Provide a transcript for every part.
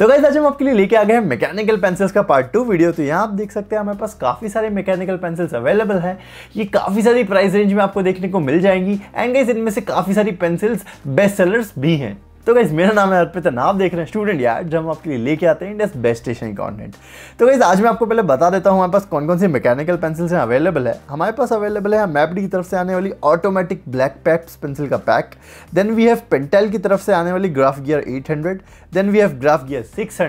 तो गाइज आज हम आपके लिए लेके आ गए हैं मैकेनिकल पेंसिल्स का पार्ट टू वीडियो तो यहाँ आप देख सकते हैं हमारे पास काफ़ी सारे मैकेनिकल पेंसिल्स अवेलेबल हैं ये काफ़ी सारी प्राइस रेंज में आपको देखने को मिल जाएंगी एंड गाइस इनमें से काफ़ी सारी पेंसिल्स बेस्ट सेलर्स भी हैं तो गाइज़ मेरा नाम है अर्पित एंड नाम देख रहे हैं स्टूडेंट यार जब हम आपके लिए लेके आते हैं इंडिया बेस्ट स्टेशन कॉन्टेंट तो गाइज़ आज मैं आपको पहले बता देता हूँ हमारे पास कौन कौन सी मैकेनिकल पेंसिल्स हैं अवेलेबल है हमारे पास अवेलेबल है मैपडी की तरफ से आने वाली ऑटोमेटिक ब्लैक पैक्स पेंसिल का pack then we have Pentel की तरफ से आने वाली Graph Gear eight then we have Graph Gear six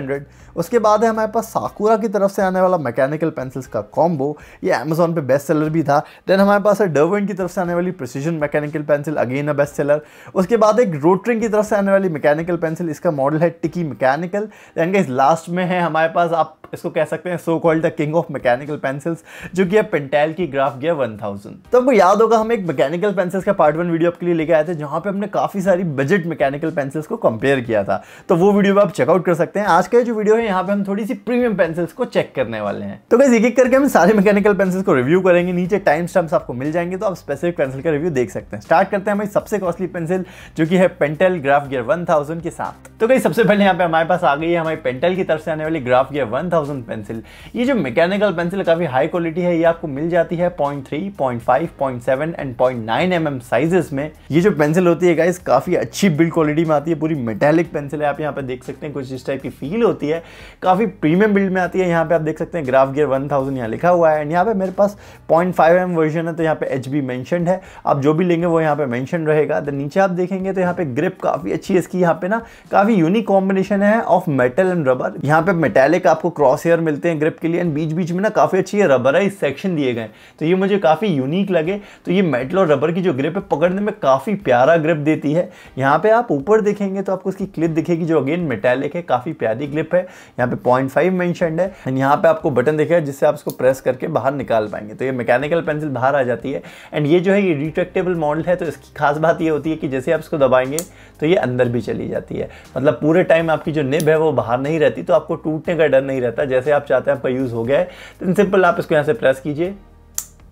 उसके बाद है हमारे पास साकुरा की तरफ से आने वाला मैकेनिकल पेंसिल्स का कॉम्बो ये अमेजोन पे बेस्ट सेलर भी था देन हमारे पास है डर्विन की तरफ से आने वाली precision mechanical pencil again a best seller उसके बाद एक रोटरिंग की तरफ से आने वाली मैकेनिकल पेंसिल इसका मॉडल है टिकी मैकेनिकल देन इस लास्ट में है हमारे पास आप इसको कह सकते हैं so called the king of mechanical pencils जो कि है पेंटेल की ग्राफ गियर 1000 तो आपको याद होगा हम एक मैकेनिकल पेंसिल्स का पार्ट वन वीडियो आपके लिए लेके आए थे जहां पे हमने काफ़ी सारी बजट मैकेनिकल पेंसिल्स को कंपेयर किया था तो वो वीडियो आप चेकआउट कर सकते हैं आज का जो वीडियो है यहाँ पे हम थोड़ी सी प्रीमियम पेंसिल्स को चेक करने वाले हैं तो कैसे एक एक करके हम सारे मैकेनिकल पेंसिल्स को रिव्यू करेंगे नीचे टाइम स्टम्स आपको मिल जाएंगे तो आप स्पेसिफिक पेंसिल का रिव्यू देख सकते हैं स्टार्ट करते हैं हमारी सबसे कॉस्टली पेंसिल जो कि है पेंटेल ग्राफ गियर वन के साथ तो कहीं सबसे पहले यहाँ पे हमारे पास आ गई है हमारी पेंटेल की तरफ से आने वाली ग्राफ गियर 1000 थाउजेंड पेंसिल ये जो मैकेनिकल पेंसिल काफ़ी हाई क्वालिटी है ये आपको मिल जाती है point three point five point seven and point nine M M sizes में ये जो पेंसिल होती है गाइस काफ़ी अच्छी बिल्ड क्वालिटी में आती है पूरी मेटेलिक पेंसिल है आप यहाँ पर देख सकते हैं कुछ इस टाइप की फील होती है काफ़ी प्रीमियम बिल्ड में आती है यहाँ पर आप देख सकते हैं ग्राफ गियर वन थाउजेंड यहाँ लिखा हुआ है एंड यहाँ पर मेरे पास पॉइंट फाइव एम वर्जन है तो यहाँ पर एच बी मैंशनड है आप जो भी लेंगे वो यहाँ पर मैंशन रहेगा तो नीचे आप देखेंगे तो यहाँ पर ग्रिप काफ़ी अच्छी है इसकी यहाँ पे ना काफ़ी यूनिक कॉम्बिनेशन है ऑफ मेटल एंड रबर यहाँ पे मेटेलिक आपको क्रॉस क्रॉस हेयर मिलते हैं ग्रिप के लिए एंड बीच बीच में ना काफ़ी अच्छी है रबराइज सेक्शन दिए गए तो ये मुझे काफ़ी यूनिक लगे तो ये मेटल और रबर की जो ग्रिप है पकड़ने में काफ़ी प्यारा ग्रिप देती है यहाँ पे आप ऊपर देखेंगे तो आपको उसकी क्लिप दिखेगी जो अगेन मेटेलिक है काफ़ी प्यारी ग्रिप है यहाँ पे पॉइंट फाइव मैंशनड है एंड यहाँ पे आपको बटन दिखेगा जिससे आप उसको प्रेस करके बाहर निकाल पाएंगे तो ये मैकेनिकल पेंसिल बाहर आ जाती है एंड ये जो है ये रिट्रेक्टेबल मॉडल है तो इसकी खास बात ये होती है कि जैसे आप इसको दबाएंगे तो ये अंदर भी चली जाती है मतलब पूरे टाइम आपकी जो निब है वो बाहर नहीं रहती तो आपको टूटने का डर नहीं रहता जाता है जैसे आप चाहते हैं आपका यूज़ हो गया है तो सिंपल आप इसको यहाँ से प्रेस कीजिए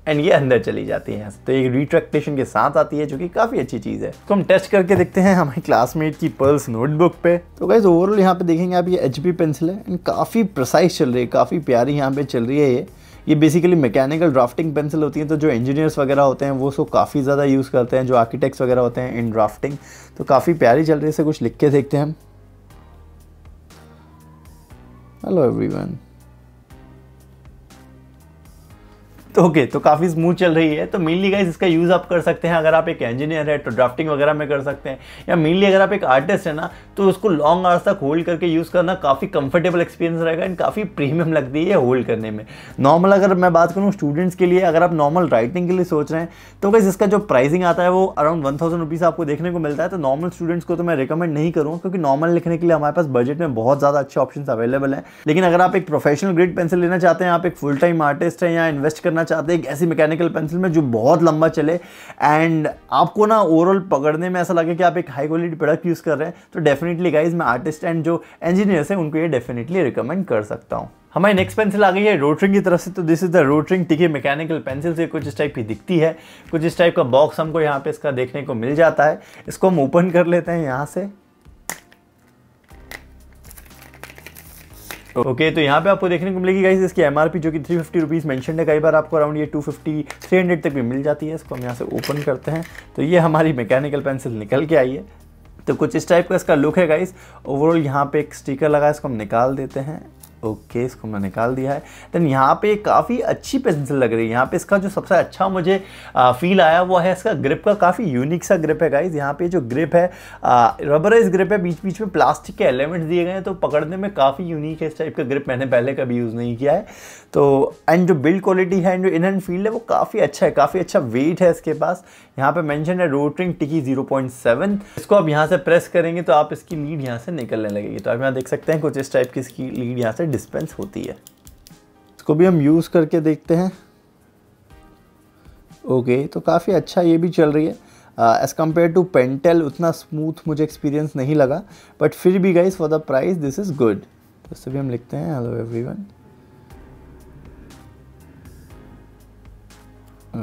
एंड ये अंदर चली जाती है तो ये रिट्रैक्टेशन के साथ आती है जो कि काफ़ी अच्छी चीज़ है तो हम टेस्ट करके देखते हैं हमारे क्लासमेट की पर्ल्स नोटबुक पे तो गाइज ओवरऑल यहाँ पे देखेंगे आप ये एच पेंसिल है एंड काफ़ी प्रसाइज चल रही है काफ़ी प्यारी यहाँ पे चल रही है ये ये बेसिकली मैकेनिकल ड्राफ्टिंग पेंसिल होती है तो जो इंजीनियर्स वगैरह होते हैं वो उसको काफ़ी ज़्यादा यूज़ करते हैं जो आर्किटेक्ट्स वगैरह होते हैं इन ड्राफ्टिंग तो काफ़ी प्यारी चल रही है इसे कुछ लिख के देखते हैं Hello everyone. तो ओके तो काफ़ी स्मूथ चल रही है तो मेनली गाइज इसका यूज़ आप कर सकते हैं अगर आप एक इंजीनियर है तो ड्राफ्टिंग वगैरह में कर सकते हैं या मेनली अगर आप एक आर्टिस्ट है ना तो उसको लॉन्ग आवर्स तक होल्ड करके यूज़ करना काफ़ी कंफर्टेबल एक्सपीरियंस रहेगा एंड काफ़ी प्रीमियम लगती है होल्ड करने में नॉर्मल अगर मैं बात करूँ स्टूडेंट्स के लिए अगर आप नॉर्मल राइटिंग के लिए सोच रहे हैं तो गाइज इसका जो प्राइसिंग आता है वो अराउंड वन थाउजेंड आपको देखने को मिलता है तो नॉर्मल स्टूडेंट्स को तो मैं रिकमेंड नहीं करूँ क्योंकि नॉर्मल लिखने के लिए हमारे पास बजट में बहुत ज़्यादा अच्छे ऑप्शन अवेलेबल हैं लेकिन अगर आप एक प्रोफेशनल ग्रेड पेंसिल लेना चाहते हैं आप एक फुल टाइम आर्टिस्ट हैं या इन्वेस्ट करना करना चाहते हैं एक ऐसी मैकेनिकल पेंसिल में जो बहुत लंबा चले एंड आपको ना ओवरऑल पकड़ने में ऐसा लगे कि आप एक हाई क्वालिटी प्रोडक्ट यूज़ कर रहे हैं तो डेफिनेटली गाइज मैं आर्टिस्ट एंड जो इंजीनियर्स हैं उनको ये डेफिनेटली रिकमेंड कर सकता हूँ हमारी नेक्स्ट पेंसिल आ गई है रोटरिंग की तरफ से तो दिस इज द रोटरिंग टिके मैकेनिकल पेंसिल से कुछ इस टाइप की दिखती है कुछ इस टाइप का बॉक्स हमको यहाँ पे इसका देखने को मिल जाता है इसको हम ओपन कर लेते हैं यहाँ से तो ओके तो यहाँ पे आपको देखने को मिलेगी गाइस इसकी एमआरपी जो कि थ्री फिफ्टी रुपीज़ मैंशन है कई बार आपको अराउंड ये टू फिफ्टी थ्री हंड्रेड तक भी मिल जाती है इसको हम यहाँ से ओपन करते हैं तो ये हमारी मैकेनिकल पेंसिल निकल के आई है तो कुछ इस टाइप का इसका लुक है गाइस ओवरऑल यहाँ पे एक स्टिकर लगा इसको हम निकाल देते हैं ओके इसको मैंने निकाल दिया है देन यहाँ पे काफ़ी अच्छी पेंसिल लग रही है यहाँ पे इसका जो सबसे अच्छा मुझे आ, फील आया वो है इसका ग्रिप का काफ़ी यूनिक सा ग्रिप है गाइज यहाँ पे जो ग्रिप है रबराइज ग्रिप है बीच बीच में प्लास्टिक के एलिमेंट्स दिए गए हैं तो पकड़ने में काफ़ी यूनिक है इस टाइप का ग्रिप मैंने पहले कभी यूज़ नहीं किया है तो एंड जो बिल्ड क्वालिटी है एंड जो इन हैंड फील्ड है वो काफ़ी अच्छा है काफ़ी अच्छा वेट है इसके पास यहाँ पे मैंशन है रोटरिंग टिकी जीरो इसको आप यहाँ से प्रेस करेंगे तो आप इसकी लीड यहाँ से निकलने लगेगी तो आप यहाँ देख सकते हैं कुछ इस टाइप की इसकी लीड यहाँ से डिस्पेंस होती है इसको भी हम यूज़ करके देखते हैं ओके तो काफ़ी अच्छा ये भी चल रही है एज़ कम्पेयर टू पेंटेल उतना स्मूथ मुझे एक्सपीरियंस नहीं लगा बट फिर भी guys for the price this is good तो इससे भी हम लिखते हैं हेलो एवरी वन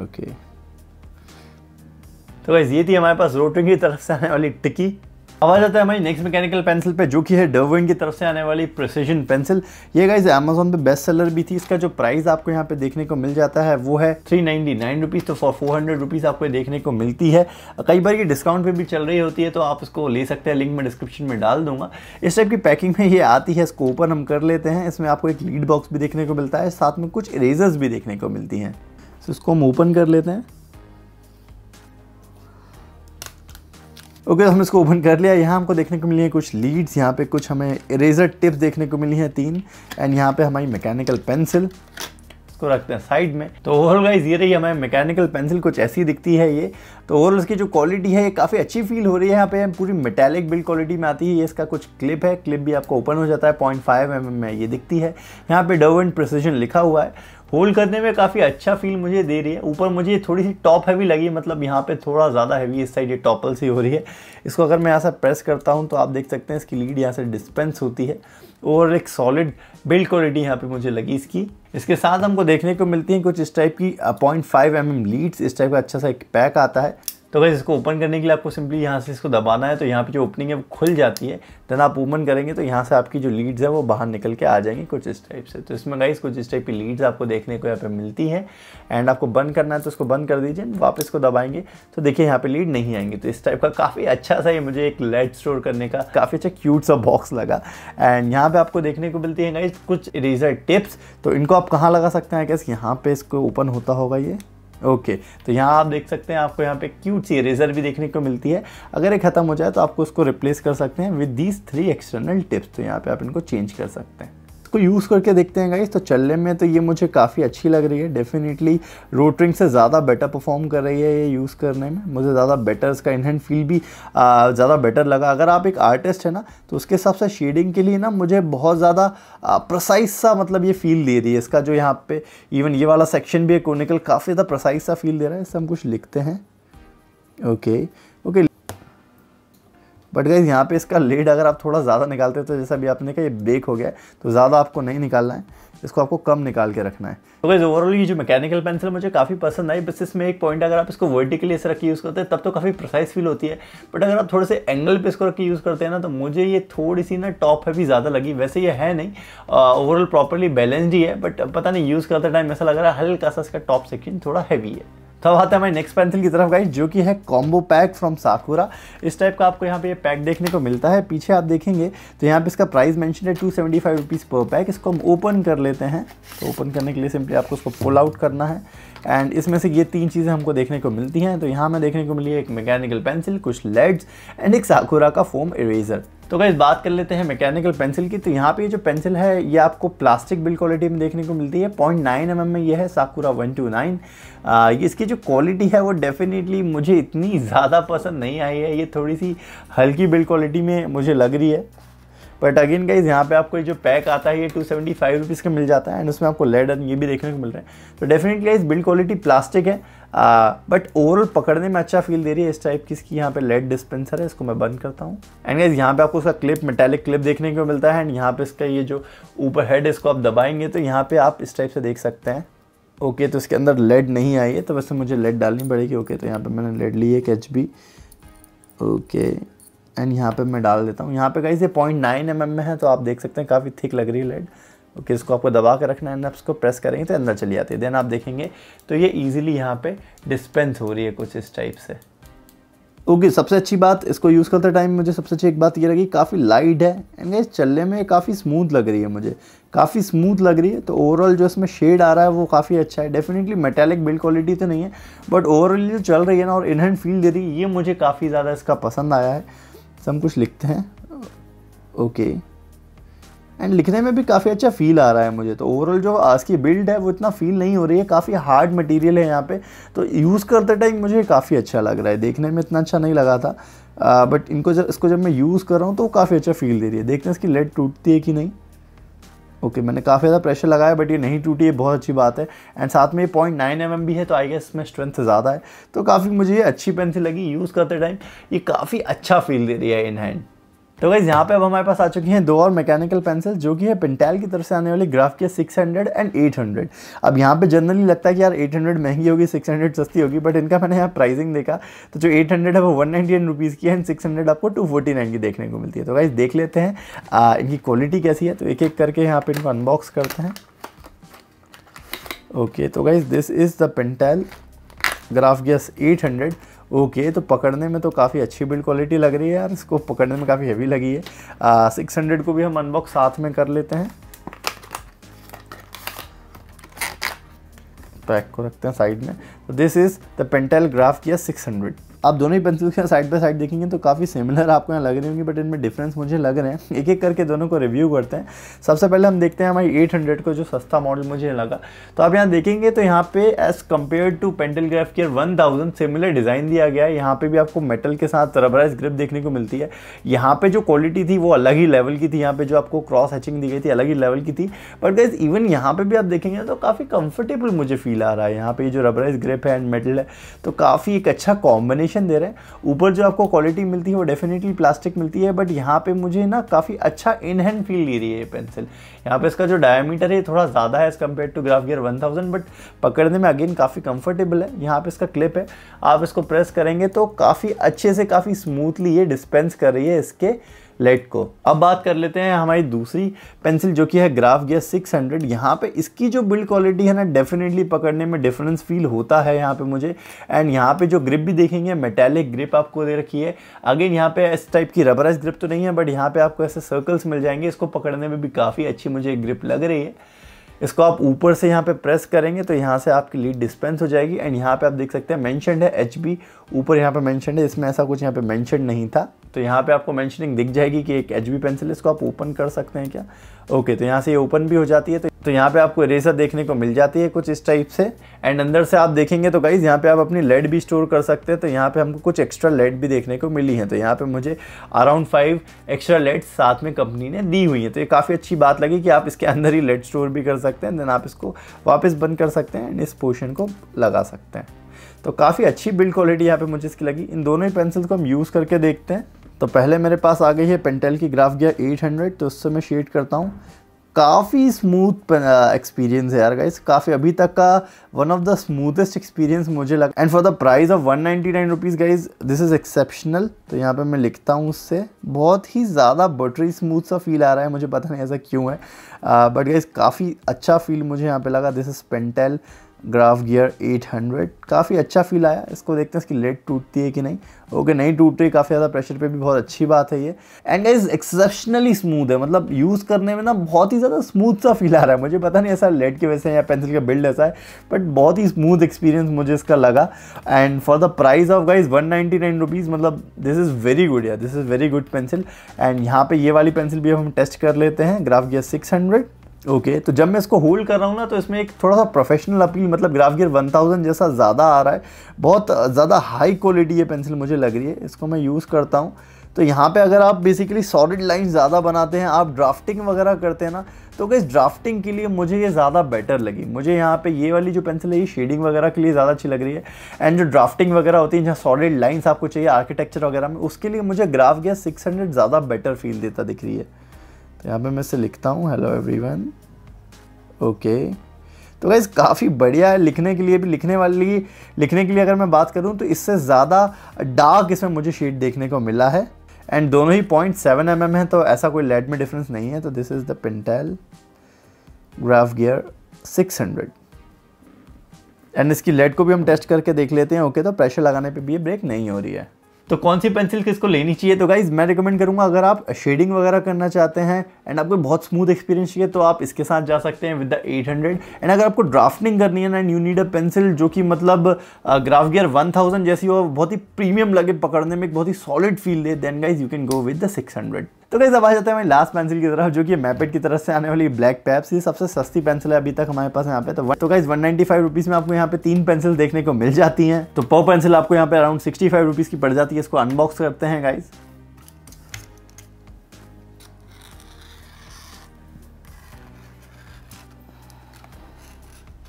ओके तो गाइज ये थी हमारे पास रोटिंग की तरफ से आने वाली टिकी आवाज आता है हमारी नेक्स्ट मैकेनिकल पेंसिल पे जो कि है डर्विन की तरफ से आने वाली प्रिसीजन पेंसिल ये गाइज अमेजोन पे बेस्ट सेलर भी थी इसका जो प्राइस आपको यहाँ पे देखने को मिल जाता है वो है थ्री नाइनटी नाइन रुपीज़ तो फॉर फोर हंड्रेड रुपीज़ आपको देखने को मिलती है कई बार ये डिस्काउंट पे भी चल रही होती है तो आप इसको ले सकते हैं लिंक मैं डिस्क्रिप्शन में डाल दूंगा इस टाइप की पैकिंग में ये आती है इसको ओपन हम कर लेते हैं इसमें आपको एक लीड बॉक्स भी देखने को मिलता है साथ में कुछ इरेजर्स भी देखने को मिलती हैं इसको हम ओपन कर लेते हैं ओके okay, तो हमने इसको ओपन कर लिया यहाँ हमको देखने को मिली है कुछ लीड्स यहाँ पे कुछ हमें इरेजर टिप्स देखने को मिली है तीन एंड यहाँ पे हमारी मैकेनिकल पेंसिल इसको रखते हैं साइड में तो ओवरऑल गाइज ये रही हमारी मैकेनिकल पेंसिल कुछ ऐसी दिखती है ये तो ओवरऑल इसकी जो क्वालिटी है ये काफ़ी अच्छी फील हो रही है यहाँ पे पूरी मेटेलिक बिल्ड क्वालिटी में आती है ये इसका कुछ क्लिप है क्लिप भी आपको ओपन हो जाता है पॉइंट फाइव एम में ये दिखती है यहाँ पे डव एंड प्रिसीजन लिखा हुआ है होल्ड करने में काफ़ी अच्छा फील मुझे दे रही है ऊपर मुझे थोड़ी सी टॉप हैवी लगी मतलब यहाँ पे थोड़ा ज़्यादा हैवी इस साइड ये टॉपल सी हो रही है इसको अगर मैं यहाँ से प्रेस करता हूँ तो आप देख सकते हैं इसकी लीड यहाँ से डिस्पेंस होती है और एक सॉलिड बिल्ड क्वालिटी यहाँ पे मुझे लगी इसकी इसके साथ हमको देखने को मिलती है कुछ इस टाइप की point five M M leads इस टाइप का अच्छा सा एक पैक आता है तो अगर इसको ओपन करने के लिए आपको सिंपली यहाँ से इसको दबाना है तो यहाँ पे जो ओपनिंग है वो खुल जाती है देन आप ओपन करेंगे तो यहाँ से आपकी जो लीड्स है वो बाहर निकल के आ जाएंगी कुछ इस टाइप से तो इसमें गाइस कुछ इस टाइप की लीड्स आपको देखने को यहाँ पे मिलती है एंड आपको बंद करना है तो उसको बंद कर दीजिए वापस को दबाएंगे तो देखिए यहाँ पर लीड नहीं आएंगे तो इस टाइप का काफ़ी अच्छा सा ये मुझे एक लाइट स्टोर करने का काफ़ी अच्छा क्यूट सा बॉक्स लगा एंड यहाँ पर आपको देखने को मिलती है गाइज कुछ इरेजर टिप्स तो इनको आप कहाँ लगा सकते हैं गैस यहाँ पर इसको ओपन होता होगा ये ओके okay, तो यहाँ आप देख सकते हैं आपको यहाँ पे क्यूट सी इरेजर भी देखने को मिलती है अगर ये ख़त्म हो जाए तो आपको उसको रिप्लेस कर सकते हैं with these three external tips तो यहाँ पे आप इनको चेंज कर सकते हैं इसको यूज़ करके देखते हैं गाइस तो चलने में तो ये मुझे काफ़ी अच्छी लग रही है डेफिनेटली रोटरिंग से ज़्यादा बेटर परफॉर्म कर रही है ये यूज़ करने में मुझे ज़्यादा बेटर इसका इनहेंड फील भी ज़्यादा बेटर लगा अगर आप एक आर्टिस्ट है ना तो उसके हिसाब से शेडिंग के लिए ना मुझे बहुत ज़्यादा प्रसाइज सा मतलब ये फील दे रही है इसका जो यहाँ पे इवन ये वाला सेक्शन भी है कोनिकल काफ़ी ज़्यादा प्रसाइज सा फील दे रहा है इससे हम कुछ लिखते हैं ओके ओके बट गई यहाँ पे इसका लेड अगर आप थोड़ा ज़्यादा निकालते हैं तो जैसा अभी आपने कहा ये ब्रेक हो गया है तो ज़्यादा आपको नहीं निकालना है इसको आपको कम निकाल के रखना है तो गई ओवरऑल ये जो मैकेनिकल पेंसिल मुझे काफ़ी पसंद आई बस इसमें एक पॉइंट अगर आप इसको वर्टिकली इस तरह यूज़ करते हैं तब तो काफ़ी प्रोसाइस फील होती है बट अगर आप थोड़े से एंगल पे इसको रख के यूज़ करते हैं ना तो मुझे ये थोड़ी सी ना टॉप हैवी ज़्यादा लगी वैसे ये है नहीं ओवरऑल प्रॉपरली बैलेंसड ही है बट पता नहीं यूज़ करते टाइम ऐसा लग रहा है हल्का सा इसका टॉप सेक्शन थोड़ा हैवी है तो आते हैं हमारे नेक्स्ट पेंसिल की तरफ गाइस जो कि है कॉम्बो पैक फ्रॉम साकुरा इस टाइप का आपको यहाँ पे ये पैक देखने को मिलता है पीछे आप देखेंगे तो यहाँ पे इसका प्राइस मेंशन है two seventy five rupees per pack इसको हम ओपन कर लेते हैं तो ओपन करने के लिए सिंपली आपको उसको पुल आउट करना है एंड इसमें से ये तीन चीज़ें हमको देखने को मिलती हैं तो यहाँ में देखने को मिली है एक मैकेनिकल पेंसिल कुछ लेड्स एंड एक साकुरा का फोम इरेजर तो अगर बात कर लेते हैं मैकेनिकल पेंसिल की तो यहाँ पे जो पेंसिल है ये आपको प्लास्टिक बिल्ड क्वालिटी में देखने को मिलती है पॉइंट नाइन एम में ये है साकुरा वन टू नाइन इसकी जो क्वालिटी है वो डेफिनेटली मुझे इतनी ज़्यादा पसंद नहीं आई है ये थोड़ी सी हल्की बिल्ड क्वालिटी में मुझे लग रही है बट अगेन गाइज यहाँ पे आपको जो पैक आता है ये टू सेवेंटी फाइव रुपीज़ का मिल जाता है एंड उसमें आपको लेड ये भी देखने को मिल रहा तो है तो डेफिनेटली इस बिल्ड क्वालिटी प्लास्टिक है बट ओवरऑल पकड़ने में अच्छा फील दे रही है इस टाइप की इसकी यहाँ पे लेड डिस्पेंसर है इसको मैं बंद करता हूँ एंड गाइज यहाँ पे आपको उसका क्लिप मेटेलिक क्लिप देखने को मिलता है एंड यहाँ पे इसका ये जो ऊपर हेड इसको आप दबाएंगे तो यहाँ पे आप इस टाइप से देख सकते हैं ओके okay, तो इसके अंदर लेड नहीं आई है तो वैसे मुझे लेड डालनी पड़ेगी ओके okay, तो यहाँ पे मैंने लेड ली है कैच भी ओके okay. एंड यहाँ पे मैं डाल देता हूँ यहाँ पे कहीं से पॉइंट नाइन एम में है तो आप देख सकते हैं काफ़ी थिक लग रही है लेड ओके okay, इसको आपको दबा कर रखना है ना उसको प्रेस करेंगे तो अंदर चली जाती है देन आप देखेंगे तो ये इजीली यहाँ पे डिस्पेंस हो रही है कुछ इस टाइप से ओके okay, सबसे अच्छी बात इसको यूज़ करते टाइम मुझे सबसे अच्छी एक बात ये लगी काफ़ी लाइट है एंड ये चलने में काफ़ी स्मूथ लग रही है मुझे काफ़ी स्मूथ लग रही है तो ओवरऑल जो इसमें शेड आ रहा है वो काफ़ी अच्छा है डेफिनेटली मेटेलिक बिल्ड क्वालिटी तो नहीं है बट ओवरऑल जो चल रही है ना और इनहेंड फील दे रही है ये मुझे काफ़ी ज़्यादा इसका पसंद आया है सब कुछ लिखते हैं ओके एंड लिखने में भी काफ़ी अच्छा फील आ रहा है मुझे तो ओवरऑल जो आज की बिल्ड है वो इतना फील नहीं हो रही है काफ़ी हार्ड मटेरियल है यहाँ पे तो यूज़ करते टाइम मुझे काफ़ी अच्छा लग रहा है देखने में इतना अच्छा नहीं लगा था बट इनको जब इसको जब मैं यूज़ कर रहा हूँ तो काफ़ी अच्छा फील दे रही है देखते हैं इसकी लेड टूटती है कि नहीं ओके मैंने काफ़ी ज़्यादा प्रेशर लगाया बट ये नहीं टूटी ये बहुत अच्छी बात है एंड साथ में ये पॉइंट नाइन एम भी है तो आई गेस इसमें स्ट्रेंथ ज़्यादा है तो काफ़ी मुझे ये अच्छी पेंसिल लगी यूज़ करते टाइम ये काफ़ी अच्छा फील दे रही है इन हैंड तो गाइज़ यहाँ पे अब हमारे पास आ चुकी हैं दो और मैकेनिकल पेंसिल जो कि है पिंटेल की तरफ से आने वाली ग्राफ के 600 हंड्रेड एंड एट हंड्रेड अब यहाँ पे जनरली लगता है कि यार एट हंड्रेड महंगी होगी सिक्स हंड्रेड सस्ती होगी बट इनका मैंने यहाँ प्राइसिंग देखा तो जो एट हंड्रेड है वो वन नाइन्टी की है एंड सिक्स हंड्रेड आपको टू फोर्टी नाइन की देखने को मिलती है तो गाइज़ देख लेते हैं आ, इनकी क्वालिटी कैसी है तो एक एक करके यहाँ पर इनको अनबॉक्स करते हैं ओके तो guys this is the Pentel Graph गियस एट हंड्रेड ओके तो पकड़ने में तो काफ़ी अच्छी बिल्ड क्वालिटी लग रही है यार इसको पकड़ने में काफ़ी हैवी लगी है सिक्स हंड्रेड को भी हम अनबॉक्स साथ में कर लेते हैं पैक को रखते हैं साइड में तो this is the Pentel Graph किया सिक्स हंड्रेड आप दोनों ही पेंसिल्स के साइड बाय साइड देखेंगे तो काफ़ी सिमिलर आपको यहाँ लग रही होंगी बट इनमें डिफरेंस मुझे लग रहे हैं एक एक करके दोनों को रिव्यू करते हैं सबसे पहले हम देखते हैं हमारी 800 को जो सस्ता मॉडल मुझे लगा तो आप यहाँ देखेंगे तो यहाँ पे as compare to Pentel Graph Gear one thousand similar design दिया गया है यहाँ पर भी आपको मेटल के साथ रबराइज ग्रिप देखने को मिलती है यहाँ पर जो क्वालिटी थी वो अलग ही लेवल की थी यहाँ पर जो आपको क्रॉस हैचिंग दी गई थी अलग ही लेवल की थी बट गैस इवन यहाँ पर भी आप देखेंगे तो काफ़ी कम्फर्टेबल मुझे फील आ रहा है यहाँ पर जो रबराइज ग्रिप है एंड मेटल है तो काफ़ी एक अच्छा कॉम्बिनेशन इन्फॉर्मेशन दे रहे हैं ऊपर जो आपको क्वालिटी मिलती है वो डेफिनेटली प्लास्टिक मिलती है बट यहाँ पे मुझे ना काफ़ी अच्छा इन हैंड फील ले रही है ये पेंसिल यहाँ पे इसका जो डायमीटर है थोड़ा ज़्यादा है as compare to Graph Gear 1000 but पकड़ने में अगेन काफ़ी कम्फर्टेबल है यहाँ पर इसका क्लिप है आप इसको प्रेस करेंगे तो काफ़ी अच्छे से काफ़ी स्मूथली ये डिस्पेंस कर रही है इसके लेट को अब बात कर लेते हैं हमारी दूसरी पेंसिल जो कि है ग्राफ गियर 600 हंड्रेड यहाँ पर इसकी जो बिल्ड क्वालिटी है ना डेफिनेटली पकड़ने में डिफरेंस फील होता है यहाँ पे मुझे एंड यहाँ पे जो ग्रिप भी देखेंगे मेटेलिक ग्रिप आपको दे रखी है अगेन यहाँ पे इस टाइप की रबराइज ग्रिप तो नहीं है बट यहाँ पे आपको ऐसे सर्कल्स मिल जाएंगे इसको पकड़ने में भी काफ़ी अच्छी मुझे ग्रिप लग रही है इसको आप ऊपर से यहाँ पे प्रेस करेंगे तो यहाँ से आपकी लीड डिस्पेंस हो जाएगी एंड यहाँ पे आप देख सकते हैं मैंशनड है एच ऊपर यहाँ पे मैंशनड है इसमें ऐसा कुछ यहाँ पे मैंशन नहीं था तो यहाँ पे आपको मैंशनिंग दिख जाएगी कि एक एच पेंसिल इसको आप ओपन कर सकते हैं क्या ओके तो यहाँ से ये ओपन भी हो जाती है तो तो यहाँ पे आपको इरेजर देखने को मिल जाती है कुछ इस टाइप से एंड अंदर से आप देखेंगे तो गाइज़ यहाँ पे आप अपनी लेड भी स्टोर कर सकते हैं तो यहाँ पे हमको कुछ एक्स्ट्रा लेड भी देखने को मिली है तो यहाँ पे मुझे अराउंड फाइव एक्स्ट्रा लेड साथ में कंपनी ने दी हुई है तो ये काफ़ी अच्छी बात लगी कि आप इसके अंदर ही लेड स्टोर भी कर सकते हैं देन आप इसको वापस बंद कर सकते हैं एंड इस पोर्शन को लगा सकते हैं तो काफ़ी अच्छी बिल्ड क्वालिटी यहाँ पे मुझे इसकी लगी इन दोनों ही पेंसिल्स को हम यूज़ करके देखते हैं तो पहले मेरे पास आ गई है पेंटेल की ग्राफ गया 800 तो उससे मैं शेड करता हूँ काफ़ी स्मूथ एक्सपीरियंस है यार गाइस काफ़ी अभी तक का one of the smoothest experience मुझे लगा and for the price of 199 ninety nine rupees guys this is exceptional तो यहाँ पे मैं लिखता हूँ उससे बहुत ही ज़्यादा बटरी स्मूथ सा फील आ रहा है मुझे पता नहीं ऐसा क्यों है बट uh, गाइज़ काफ़ी अच्छा फील मुझे यहाँ पे लगा this is Pentel Graph Gear 800 काफ़ी अच्छा फील आया इसको देखते हैं इसकी लेट टूटती है कि नहीं ओके नहीं टूट रही काफ़ी ज़्यादा प्रेशर पे भी बहुत अच्छी बात है ये एंड इज़ एक्सेप्शनली स्मूथ है मतलब यूज़ करने में ना बहुत ही ज़्यादा स्मूथ सा फील आ रहा है मुझे पता नहीं ऐसा लेट की वजह से या पेंसिल का बिल्ड ऐसा है बट बहुत ही स्मूथ एक्सपीरियंस मुझे इसका लगा and for the price of guys one ninety nine rupees मतलब दिस इज़ वेरी गुड या this is very good pencil and यहाँ पर ये वाली पेंसिल भी हम टेस्ट कर लेते हैं Graph Gear six hundred okay okay, तो जब मैं इसको होल्ड कर रहा हूँ ना तो इसमें एक थोड़ा सा प्रोफेशनल अपील मतलब ग्राफ गियर वन थाउजेंड जैसा ज़्यादा आ रहा है बहुत ज़्यादा हाई क्वालिटी ये पेंसिल मुझे लग रही है इसको मैं यूज़ करता हूँ तो यहाँ पे अगर आप बेसिकली सॉलिड लाइन ज़्यादा बनाते हैं आप ड्राफ्टिंग वगैरह करते हैं ना तो इस ड्राफ्टिंग के लिए मुझे ये ज़्यादा बेटर लगी मुझे यहाँ पे ये वाली जो पेंसिल है ये शेडिंग वगैरह के लिए ज़्यादा अच्छी लग रही है एंड जो ड्राफ्टिंग वगैरह होती है जहाँ सॉलिड लाइन्स आपको चाहिए आर्किटेक्चर वगैरह में उसके लिए मुझे ग्राफ गया सिक्स ज़्यादा बेटर फील देता दिख रही है तो यहाँ पे मैं इसे लिखता हूँ हेलो एवरीवन ओके तो गाइज काफ़ी बढ़िया है लिखने के लिए भी लिखने वाली लिखने के लिए अगर मैं बात करूँ तो इससे ज़्यादा डार्क इसमें मुझे शीट देखने को मिला है एंड दोनों ही पॉइंट सेवन एम है तो ऐसा कोई लेड में डिफरेंस नहीं है तो this is the Pentel Graph Gear six hundred and इसकी लेड को भी हम टेस्ट करके देख लेते हैं ओके okay, तो प्रेशर लगाने पे भी ये ब्रेक नहीं हो रही है तो कौन सी पेंसिल किसको लेनी चाहिए तो गाइज़ मैं रिकमेंड करूँगा अगर आप शेडिंग वगैरह करना चाहते हैं एंड आपको बहुत स्मूथ एक्सपीरियंस चाहिए तो आप इसके साथ जा सकते हैं विद द 800 एंड अगर आपको ड्राफ्टिंग करनी है ना and you need a pencil जो कि मतलब ग्राफ गियर थाउजेंड जैसी हो बहुत ही प्रीमियम लगे पकड़ने में एक बहुत ही सॉलिड फील दे then guys you can go with the hundred तो कहीं अब आ जाते हैं हमारी लास्ट पेंसिल की तरफ जो कि मैपेड की तरफ से आने वाली ब्लैक पैप्स ये सबसे सस्ती पेंसिल है अभी तक हमारे पास यहाँ पे तो तो guys one ninety five rupees में आपको यहाँ पे तीन पेंसिल देखने को मिल जाती हैं तो पो पेंसिल आपको यहाँ पे अराउंड सिक्सटी फाइव रुपीज़ की पड़ जाती है इसको अनबॉक्स करते हैं गाइज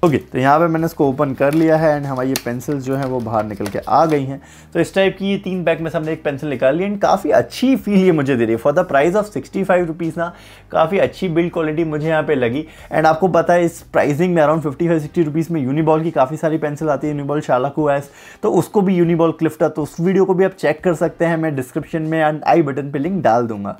ओके okay, तो यहाँ पे मैंने इसको ओपन कर लिया है एंड हमारी ये पेंसिल्स जो हैं वो बाहर निकल के आ गई हैं तो इस टाइप की ये तीन बैग में से हमने एक पेंसिल निकाल ली एंड काफ़ी अच्छी फील ये मुझे दे रही है for the price of sixty five rupees ना काफ़ी अच्छी बिल्ड क्वालिटी मुझे यहाँ पे लगी एंड आपको पता है इस प्राइसिंग में around fifty five sixty rupees में यूनिबॉल की काफ़ी सारी पेंसिल आती है यूनिबॉल शालाकू एस तो उसको भी यूनिबॉल क्लिफ्ट तो उस वीडियो को भी आप चेक कर सकते हैं मैं डिस्क्रिप्शन में एंड आई बटन पर लिंक डाल दूँगा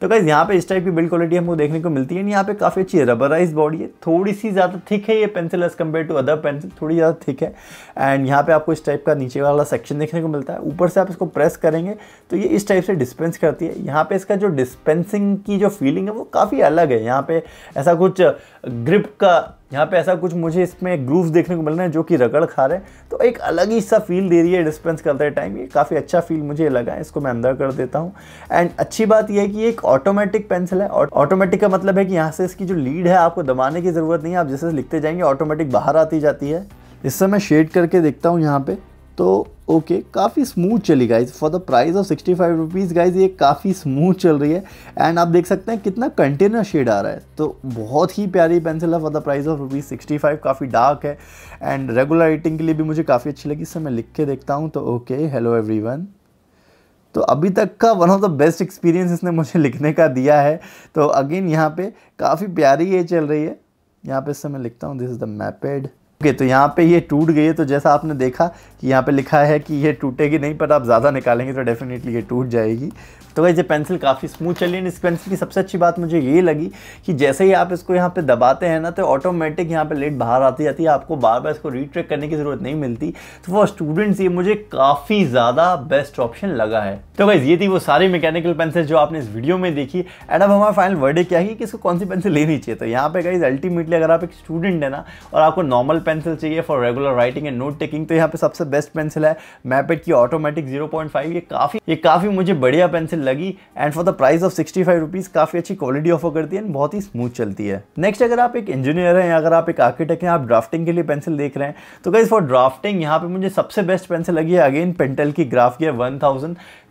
तो गाइज़ यहाँ पे इस टाइप की बिल्ड क्वालिटी हमको देखने को मिलती है यहाँ पे काफ़ी अच्छी रबराइज बॉडी है थोड़ी सी ज़्यादा थिक है ये pencil as compare to other pencil थोड़ी ज़्यादा थिक है एंड यहाँ पे आपको इस टाइप का नीचे वाला सेक्शन देखने को मिलता है ऊपर से आप इसको प्रेस करेंगे तो ये इस टाइप से डिस्पेंस करती है यहाँ पर इसका जो डिस्पेंसिंग की जो फीलिंग है वो काफ़ी अलग है यहाँ पर ऐसा कुछ ग्रिप का यहाँ पे ऐसा कुछ मुझे इसमें ग्रूव्स देखने को मिल रहे हैं जो कि रगड़ खा रहे हैं तो एक अलग ही सा फील दे रही है डिस्पेंस करते टाइम ये काफ़ी अच्छा फील मुझे लगा है इसको मैं अंदर कर देता हूँ एंड अच्छी बात यह है कि एक ऑटोमेटिक पेंसिल है और ऑटोमेटिक का मतलब है कि यहाँ से इसकी जो लीड है आपको दबाने की ज़रूरत नहीं है आप जैसे लिखते जाएंगे ऑटोमेटिक बाहर आती जाती है इससे मैं शेड करके देखता हूँ यहाँ पर तो ओके okay, काफ़ी स्मूथ चली guys for the price of sixty five rupees guys ये काफ़ी स्मूथ चल रही है एंड आप देख सकते हैं कितना कंटेनर शेड आ रहा है तो बहुत ही प्यारी पेंसिल है for the price of rupees sixty five काफ़ी डार्क है एंड रेगुलर राइटिंग के लिए भी मुझे काफ़ी अच्छी लगी इससे मैं लिख के देखता हूँ तो ओके हेलो एवरी तो अभी तक का one of the best experience इसने मुझे लिखने का दिया है तो अगेन यहाँ पे काफ़ी प्यारी ये चल रही है यहाँ पे इससे मैं लिखता हूँ this is the Maped okay okay, तो यहाँ पे ये टूट गई है तो जैसा आपने देखा कि यहाँ पे लिखा है कि ये टूटेगी नहीं पर आप ज़्यादा निकालेंगे तो डेफिनेटली ये टूट जाएगी तो भाई ये पेंसिल काफ़ी स्मूथ चली है इस पेंसिल की सबसे अच्छी बात मुझे ये लगी कि जैसे ही आप इसको यहाँ पे दबाते हैं ना तो ऑटोमेटिक यहाँ पे लेट बाहर आती जाती है आपको बार बार इसको रीट्रेक करने की ज़रूरत नहीं मिलती तो वो स्टूडेंट्स ये मुझे काफ़ी ज़्यादा बेस्ट ऑप्शन लगा है तो भाई ये थी वो सारी मैकेनिकल पेंसिल जो आपने इस वीडियो में देखी एंड अब हमारा फाइनल वर्ड क्या है कि इसको कौन सी पेंसिल लेनी चाहिए तो यहाँ पे गई अल्टीमेटली अगर आप एक स्टूडेंट है ना और आपको नॉर्मल पेंसिल चाहिए for regular writing and note taking तो यहाँ पे सबसे बेस्ट पेंसिल है मैपेट की ऑटोमेटिक 0.5 ये काफ़ी ये काफ़ी मुझे बढ़िया पेंसिल लगी and for the price of sixty five rupees काफ़ी अच्छी क्वालिटी ऑफर करती है एंड बहुत ही स्मूथ चलती है नेक्स्ट अगर आप एक इंजीनियर हैं अगर आप एक आर्किटेक्ट हैं आप ड्राफ्टिंग के लिए पेंसिल देख रहे हैं तो गाइज फॉर ड्राफ्टिंग यहाँ पे मुझे सबसे बेस्ट पेंसिल लगी है अगेन पेंटल की ग्राफ की है वन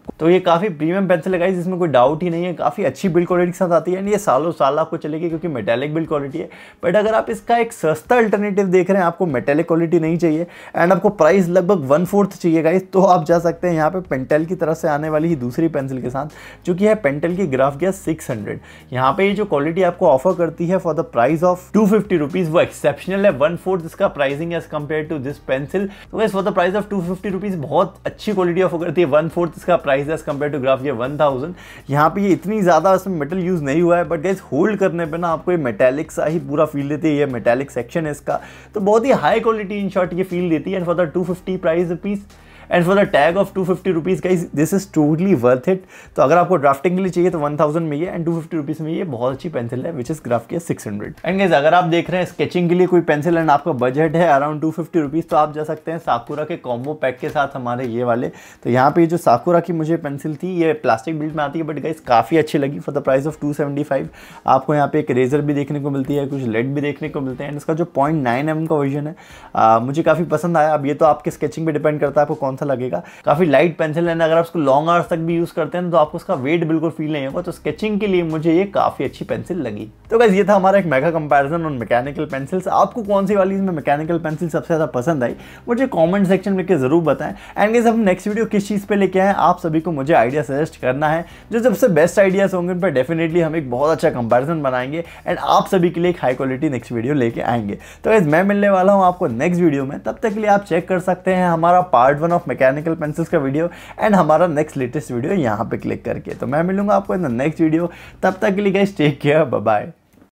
आपको तो ये काफ़ी प्रीमियम पेंसिल है इसमें कोई डाउट ही नहीं है काफ़ी अच्छी बिल्ड क्वालिटी के साथ आती है एंड ये सालों साल आपको चलेगी क्योंकि मेटेलिक बिल्ड क्वालिटी है बट अगर आप इसका एक सस्ता अल्टरनेटिव देख रहे हैं आपको मेटेलिक क्वालिटी नहीं चाहिए एंड आपको प्राइस लगभग वन फोर्थ चाहिए गाइज तो आप जा सकते हैं यहाँ पर पेंटेल की तरफ से आने वाली ही दूसरी पेंसिल के साथ जो कि है पेंटेल की ग्राफ गया सिक्स हंड्रेड यहाँ पर ये जो क्वालिटी आपको ऑफर करती है for the price of two fifty rupees वो एक्सेप्शनल है वन फोर्थ इसका pricing as compare to this pencil तो वैसे for the price of two fifty rupees बहुत अच्छी क्वालिटी ऑफर करती है वन फोर्थ इसका price as compare to Graph ये वन थाउजेंड यहाँ पर ये इतनी ज़्यादा इसमें मेटल यूज़ नहीं हुआ है बट गैस होल्ड करने पर ना आपको ये मेटेलिक सा ही पूरा फील देती है ये मेटेलिक सेक्शन है इसका तो बहुत ही हाई क्वालिटी इन शॉर्ट ये फील देती है and for the two fifty price piece and for the tag of two fifty rupees का this is totally worth it तो अगर आपको ड्राफ्टिंग के लिए चाहिए तो वन थाउजेंड में ये एंड टू फिफ्टी रुपीज़ में ये बहुत अच्छी पेंसिल है विच इज़ ग्राफ के सिक्स हंड्रेड एंड गाइज अगर आप देख रहे हैं स्केचिंग के लिए कोई पेंसिल एंड आपका बजट है अराउंड टू फिफ्टी रुपीज़ तो आप जा सकते हैं साकुरा के कॉम्बो पैक के साथ हमारे ये वाले तो यहाँ पे जो साकुरा की मुझे पेंसिल थी ये प्लास्टिक बिल्ड में आती है बट गाइज काफ़ी अच्छी लगी for the price of two seventy five आपको यहाँ पे एक रेजर भी देखने को मिलती है कुछ लेड भी देखने को मिलते हैं एंड इसका जो पॉइंट नाइन एम का वर्जन है आ, मुझे काफ़ी पसंद आया अब ये तो आपके स्केचिंग पर डिपेंड करता है आपको कौन कौन सा लगेगा काफ़ी लाइट पेंसिल है अगर आप उसको लॉन्ग आवर्स तक भी यूज़ करते हैं तो आपको उसका वेट बिल्कुल फील नहीं होगा तो स्केचिंग के लिए मुझे ये काफ़ी अच्छी पेंसिल लगी तो बस ये था हमारा एक mega comparison on mechanical pencils आपको कौन सी वाली इसमें मैकेनिकल पेंसिल सबसे ज़्यादा पसंद आई मुझे कॉमेंट सेक्शन में ज़रूर बताएं एंड गैस हम नेक्स्ट वीडियो किस चीज़ पर लेके आए आप सभी को मुझे आइडिया सजेस्ट करना है जो सबसे बेस्ट आइडियाज़ होंगे उन पर डेफिनेटली हम एक बहुत अच्छा कंपेरिजन बनाएंगे एंड आप सभी के लिए एक हाई क्वालिटी नेक्स्ट वीडियो लेके आएंगे तो गैस मैं मिलने वाला हूँ आपको नेक्स्ट वीडियो में तब तक के लिए आप चेक कर सकते हैं हमारा part one of of mechanical pencils का वीडियो एंड हमारा नेक्स्ट लेटेस्ट वीडियो यहाँ पर क्लिक करके तो मैं मिलूंगा आपको इन द नेक्स्ट वीडियो तब तक के लिए गाइस टेक केयर बाय